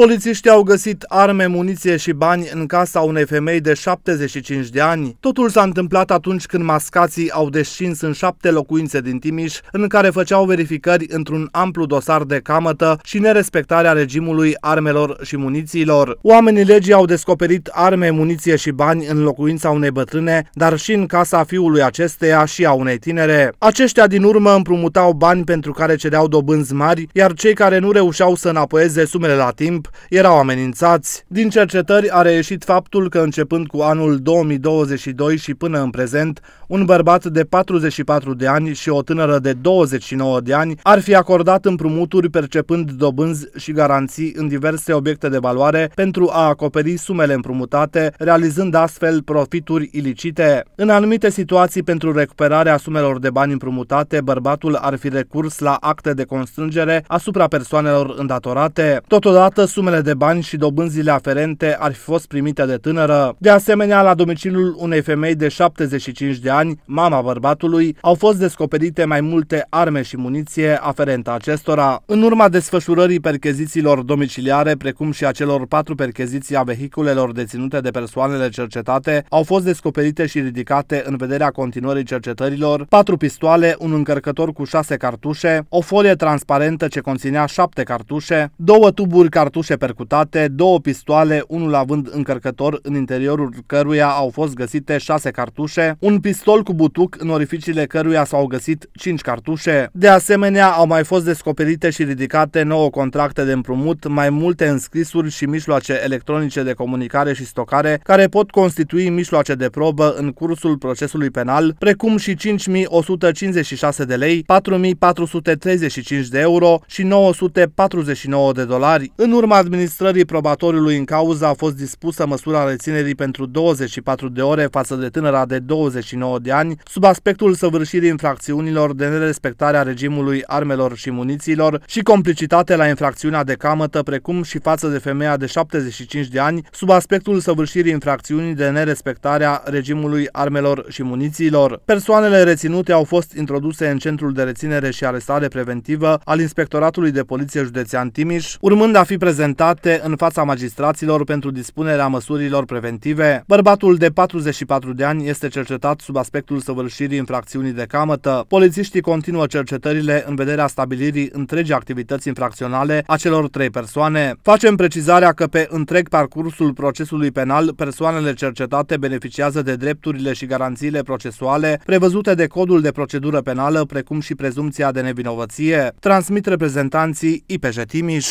Polițiștii au găsit arme, muniție și bani în casa unei femei de 75 de ani. Totul s-a întâmplat atunci când mascații au descins în șapte locuințe din Timiș, în care făceau verificări într-un amplu dosar de camătă și nerespectarea regimului armelor și munițiilor. Oamenii legii au descoperit arme, muniție și bani în locuința unei bătrâne, dar și în casa fiului acesteia și a unei tinere. Aceștia din urmă împrumutau bani pentru care cedeau dobânzi mari, iar cei care nu reușeau să înapoieze sumele la timp erau amenințați. Din cercetări a reieșit faptul că începând cu anul 2022 și până în prezent, un bărbat de 44 de ani și o tânără de 29 de ani ar fi acordat împrumuturi percepând dobânzi și garanții în diverse obiecte de valoare pentru a acoperi sumele împrumutate, realizând astfel profituri ilicite. În anumite situații, pentru recuperarea sumelor de bani împrumutate, bărbatul ar fi recurs la acte de constrângere asupra persoanelor îndatorate. Totodată, sumele de bani și dobânzile aferente ar fi fost primite de tânără. De asemenea, la domiciliul unei femei de 75 de ani, mama bărbatului, au fost descoperite mai multe arme și muniție aferente acestora. În urma desfășurării perchezițiilor domiciliare, precum și a celor patru percheziții a vehiculelor deținute de persoanele cercetate, au fost descoperite și ridicate în vederea continuării cercetărilor patru pistoale, un încărcător cu șase cartușe, o folie transparentă ce conținea șapte cartușe, două tuburi cartușe ușe percutate, două pistoale, unul având încărcător în interiorul căruia au fost găsite șase cartușe, un pistol cu butuc în orificiile căruia s-au găsit cinci cartușe. De asemenea, au mai fost descoperite și ridicate nouă contracte de împrumut, mai multe înscrisuri și mijloace electronice de comunicare și stocare care pot constitui mijloace de probă în cursul procesului penal, precum și 5156 de lei, 4435 de euro și 949 de dolari. În urma urma administrării probatoriului în cauză a fost dispusă măsura reținerii pentru 24 de ore față de tânăra de 29 de ani, sub aspectul săvârșirii infracțiunilor de nerespectare a regimului armelor și munițiilor și complicitate la infracțiunea de camătă, precum și față de femeia de 75 de ani, sub aspectul săvârșirii infracțiunii de nerespectare a regimului armelor și munițiilor. Persoanele reținute au fost introduse în centrul de reținere și arestare preventivă al Inspectoratului de Poliție Județean Timiș, urmând a fi prezent prezentate în fața magistraților pentru dispunerea măsurilor preventive. Bărbatul de 44 de ani este cercetat sub aspectul săvârșirii infracțiunii de camătă. Polițiștii continuă cercetările în vederea stabilirii întregii activități infracționale a celor trei persoane. Facem precizarea că pe întreg parcursul procesului penal, persoanele cercetate beneficiază de drepturile și garanțiile procesuale prevăzute de Codul de Procedură Penală, precum și prezumția de nevinovăție, transmit reprezentanții IPJ Timiș.